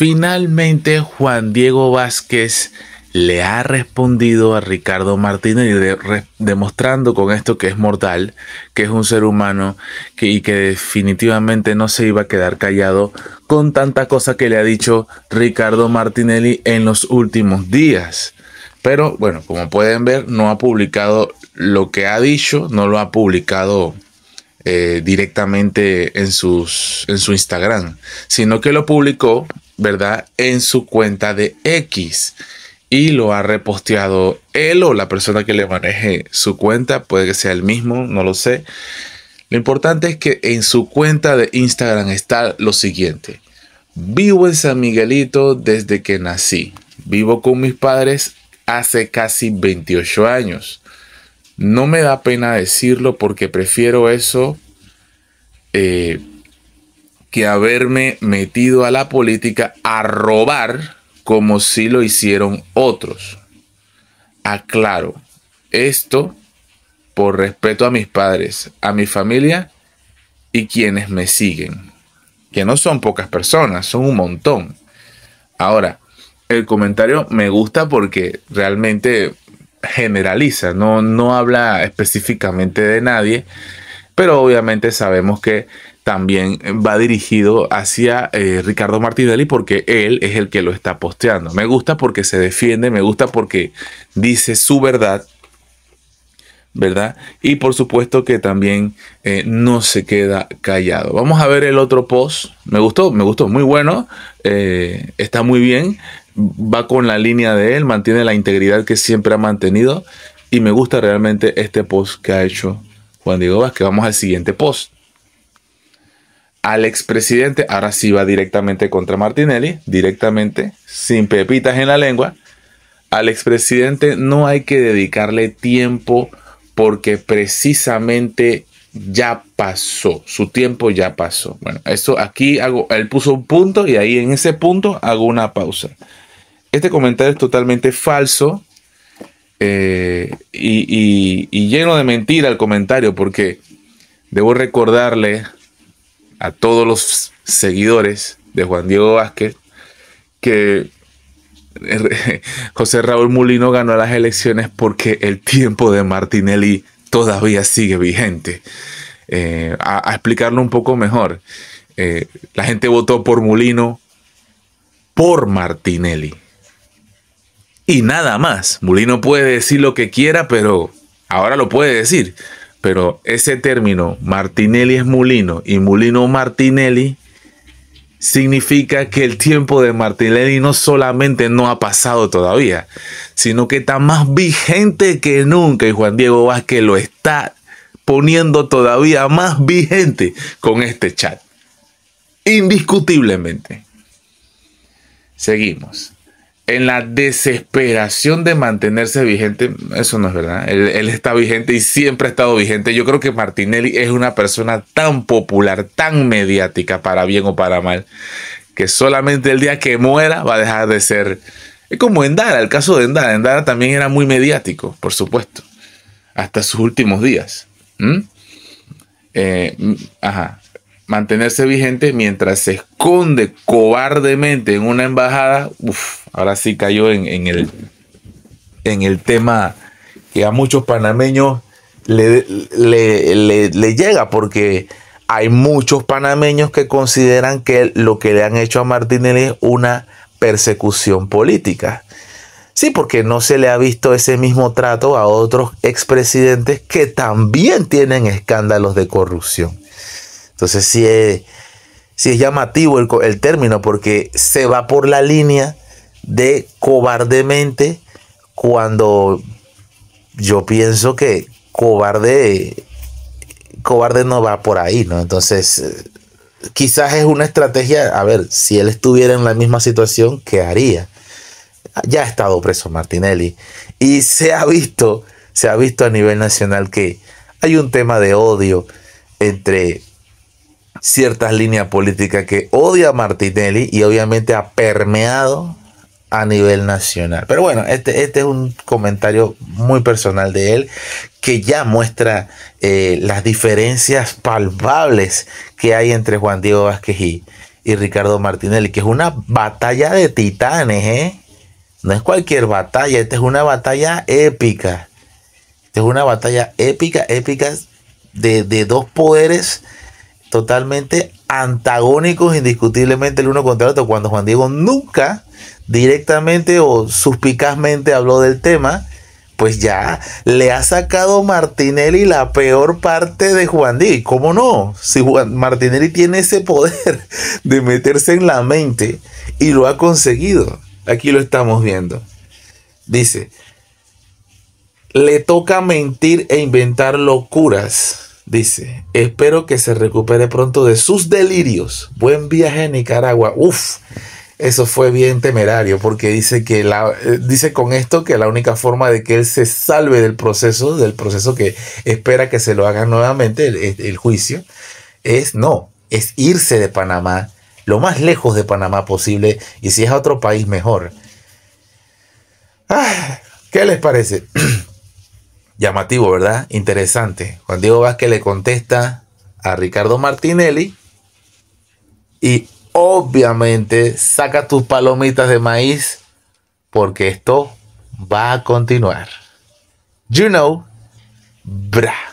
Finalmente, Juan Diego Vázquez le ha respondido a Ricardo Martinelli demostrando con esto que es mortal, que es un ser humano y que definitivamente no se iba a quedar callado con tanta cosa que le ha dicho Ricardo Martinelli en los últimos días. Pero bueno, como pueden ver, no ha publicado lo que ha dicho, no lo ha publicado eh, directamente en su Instagram, sino que lo publicó ¿verdad? En su cuenta de X y lo ha reposteado él o la persona que le maneje su cuenta, puede que sea el mismo, no lo sé. Lo importante es que en su cuenta de Instagram está lo siguiente. Vivo en San Miguelito desde que nací. Vivo con mis padres hace casi 28 años. No me da pena decirlo porque prefiero eso eh, que haberme metido a la política a robar como si lo hicieron otros. Aclaro, esto por respeto a mis padres, a mi familia y quienes me siguen, que no son pocas personas, son un montón. Ahora, el comentario me gusta porque realmente generaliza, no, no habla específicamente de nadie, pero obviamente sabemos que también va dirigido hacia eh, Ricardo Martinelli porque él es el que lo está posteando. Me gusta porque se defiende, me gusta porque dice su verdad, ¿verdad? Y por supuesto que también eh, no se queda callado. Vamos a ver el otro post. Me gustó, me gustó, muy bueno, eh, está muy bien, va con la línea de él, mantiene la integridad que siempre ha mantenido y me gusta realmente este post que ha hecho Juan Diego Vázquez. Vamos al siguiente post al expresidente, ahora sí va directamente contra Martinelli, directamente, sin pepitas en la lengua, al expresidente no hay que dedicarle tiempo porque precisamente ya pasó, su tiempo ya pasó. Bueno, esto aquí hago, él puso un punto y ahí en ese punto hago una pausa. Este comentario es totalmente falso eh, y, y lleno de mentira el comentario porque debo recordarle a todos los seguidores de Juan Diego Vázquez que José Raúl Mulino ganó las elecciones porque el tiempo de Martinelli todavía sigue vigente. Eh, a, explicarlo un poco mejor, eh, la gente votó por Mulino por Martinelli. Y nada más, Mulino puede decir lo que quiera, pero ahora lo puede decir. Pero ese término, Martinelli es Mulino y Mulino Martinelli, significa que el tiempo de Martinelli no solamente no ha pasado todavía, sino que está más vigente que nunca y Juan Diego Vázquez lo está poniendo todavía más vigente con este chat. Indiscutiblemente. Seguimos en la desesperación de mantenerse vigente, eso no es verdad. Él, está vigente y siempre ha estado vigente. Yo creo que Martinelli es una persona tan popular, tan mediática, para bien o para mal, que solamente el día que muera va a dejar de ser. Es como Endara, el caso de Endara. Endara también era muy mediático, por supuesto, hasta sus últimos días. ¿Mm? Eh, ajá mantenerse vigente mientras se esconde cobardemente en una embajada, ahora sí cayó en, el, en el tema que a muchos panameños le, le, llega, porque hay muchos panameños que consideran que lo que le han hecho a Martínez es una persecución política. Sí, porque no se le ha visto ese mismo trato a otros expresidentes que también tienen escándalos de corrupción. Entonces sí es, sí es llamativo el, término porque se va por la línea de cobardemente cuando yo pienso que cobarde, cobarde no va por ahí, ¿no? Entonces eh, quizás es una estrategia, a ver, si él estuviera en la misma situación, ¿qué haría? Ya ha estado preso Martinelli y se ha visto, se ha visto a nivel nacional que hay un tema de odio entre ciertas líneas políticas que odia Martinelli y obviamente ha permeado a nivel nacional. Pero bueno, este, este es un comentario muy personal de él que ya muestra eh, las diferencias palpables que hay entre Juan Diego Vázquez y, Ricardo Martinelli, que es una batalla de titanes, ¿eh? No es cualquier batalla, esta es una batalla épica. Esta es una batalla épica, épica de, de dos poderes totalmente antagónicos indiscutiblemente el uno contra el otro, cuando Juan Diego nunca directamente o suspicazmente habló del tema, pues ya le ha sacado Martinelli la peor parte de Juan Diego. ¿Cómo no? Si Martinelli tiene ese poder de meterse en la mente y lo ha conseguido. Aquí lo estamos viendo. Dice, le toca mentir e inventar locuras Dice, espero que se recupere pronto de sus delirios. Buen viaje a Nicaragua. Uf, eso fue bien temerario porque dice que la, eh, dice con esto que la única forma de que él se salve del proceso, del proceso que espera que se lo hagan nuevamente, el, juicio, es no, es irse de Panamá, lo más lejos de Panamá posible y si es a otro país mejor. Ah, ¿Qué les parece? Llamativo, ¿verdad? Interesante. Juan Diego Vázquez le contesta a Ricardo Martinelli y obviamente saca tus palomitas de maíz porque esto va a continuar. You know, bra.